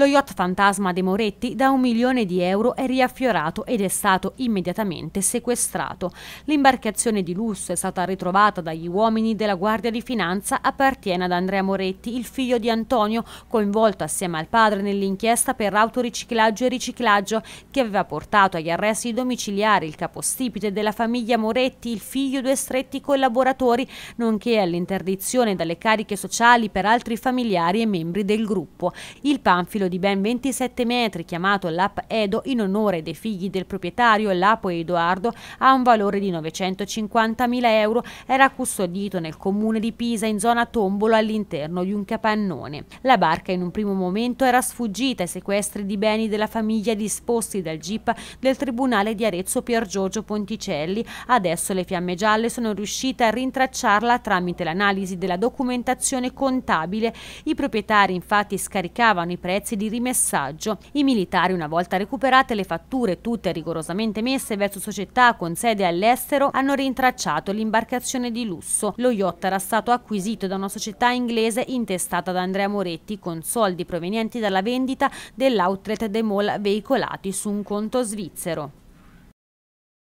Lo yacht fantasma dei Moretti da un milione di euro è riaffiorato ed è stato immediatamente sequestrato. L'imbarcazione di lusso è stata ritrovata dagli uomini della Guardia di Finanza, appartiene ad Andrea Moretti, il figlio di Antonio, coinvolto assieme al padre nell'inchiesta per autoriciclaggio e riciclaggio che aveva portato agli arresti domiciliari il capostipite della famiglia Moretti, il figlio e due stretti collaboratori, nonché all'interdizione dalle cariche sociali per altri familiari e membri del gruppo. Il panfilo di ben 27 metri, chiamato l'App Edo in onore dei figli del proprietario Lapo Edoardo, ha un valore di 950.000 euro, era custodito nel comune di Pisa in zona Tombolo all'interno di un capannone. La barca in un primo momento era sfuggita ai sequestri di beni della famiglia disposti dal GIP del Tribunale di Arezzo Pier Giorgio Ponticelli. Adesso le fiamme gialle sono riuscite a rintracciarla tramite l'analisi della documentazione contabile. I proprietari infatti scaricavano i prezzi negozi di rimessaggio. I militari, una volta recuperate le fatture, tutte rigorosamente messe verso società con sede all'estero, hanno rintracciato l'imbarcazione di lusso. Lo yacht era stato acquisito da una società inglese intestata da Andrea Moretti con soldi provenienti dalla vendita dell'outlet De Mol veicolati su un conto svizzero.